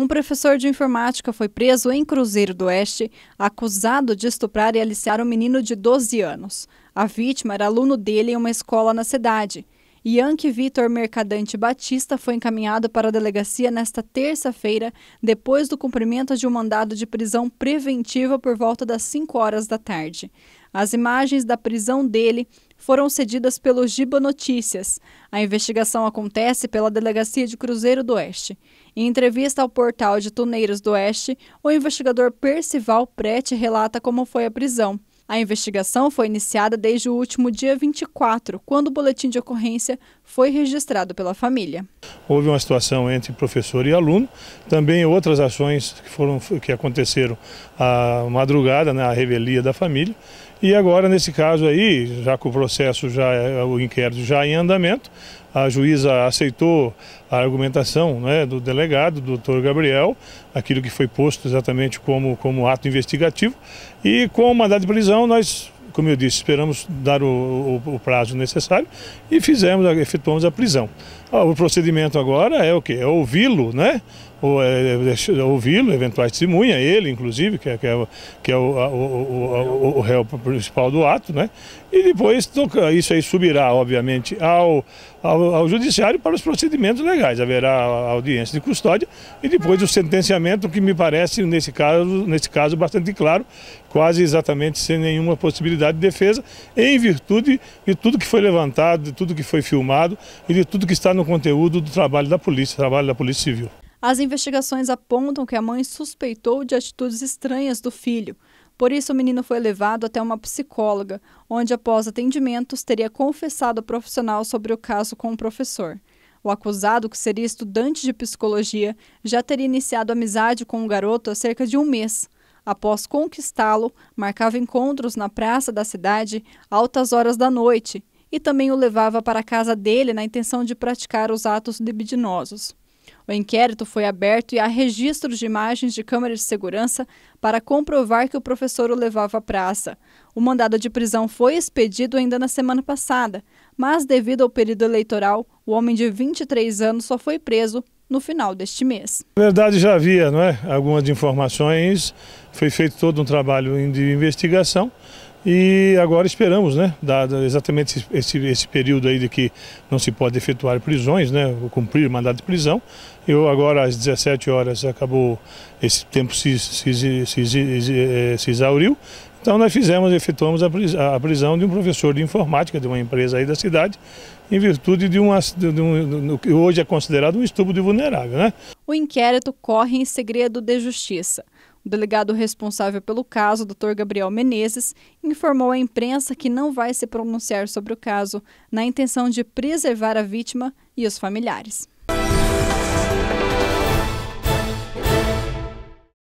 Um professor de informática foi preso em Cruzeiro do Oeste, acusado de estuprar e aliciar um menino de 12 anos. A vítima era aluno dele em uma escola na cidade. Yankee Vitor Mercadante Batista foi encaminhado para a delegacia nesta terça-feira, depois do cumprimento de um mandado de prisão preventiva por volta das 5 horas da tarde. As imagens da prisão dele foram cedidas pelo Giba Notícias. A investigação acontece pela Delegacia de Cruzeiro do Oeste. Em entrevista ao portal de Tuneiros do Oeste, o investigador Percival Prete relata como foi a prisão. A investigação foi iniciada desde o último dia 24, quando o boletim de ocorrência foi registrado pela família. Houve uma situação entre professor e aluno, também outras ações que, foram, que aconteceram à madrugada, na né, revelia da família. E agora, nesse caso aí, já que o processo, já é, o inquérito já em andamento, a juíza aceitou a argumentação né, do delegado, do doutor Gabriel, aquilo que foi posto exatamente como, como ato investigativo, e com o mandado de prisão nós como eu disse, esperamos dar o, o, o, prazo necessário e fizemos, efetuamos a prisão. Ah, o procedimento agora é o que? É ouvi-lo, né? ou, é, é ouvi-lo, eventuais testemunha, ele inclusive, que é, que é, que é o, a, o, o, o, réu principal do ato, né? E depois isso aí subirá, obviamente, ao, ao, ao, judiciário para os procedimentos legais. Haverá audiência de custódia e depois o sentenciamento, que me parece, nesse caso, nesse caso bastante claro, quase exatamente sem nenhuma possibilidade de defesa, em virtude de tudo que foi levantado, de tudo que foi filmado e de tudo que está no conteúdo do trabalho da polícia, trabalho da Polícia Civil. As investigações apontam que a mãe suspeitou de atitudes estranhas do filho. Por isso, o menino foi levado até uma psicóloga, onde, após atendimentos, teria confessado ao profissional sobre o caso com o professor. O acusado, que seria estudante de psicologia, já teria iniciado amizade com o garoto há cerca de um mês. Após conquistá-lo, marcava encontros na praça da cidade altas horas da noite e também o levava para a casa dele na intenção de praticar os atos libidinosos. O inquérito foi aberto e há registros de imagens de câmeras de segurança para comprovar que o professor o levava à praça. O mandado de prisão foi expedido ainda na semana passada, mas devido ao período eleitoral, o homem de 23 anos só foi preso no final deste mês. Na verdade, já havia não é? algumas informações, foi feito todo um trabalho de investigação. E agora esperamos, né, dado exatamente esse, esse, período aí de que não se pode efetuar prisões, né, cumprir mandado de prisão. Eu agora às 17 horas acabou, esse tempo se, se, se, se eh, exauriu. Então nós fizemos, efetuamos a prisão de um professor de informática de uma empresa aí da cidade, em virtude de, uma, de um, que hoje é considerado um estupro de vulnerável. Né? O inquérito corre em segredo de justiça. O delegado responsável pelo caso, Dr. Gabriel Menezes, informou à imprensa que não vai se pronunciar sobre o caso, na intenção de preservar a vítima e os familiares.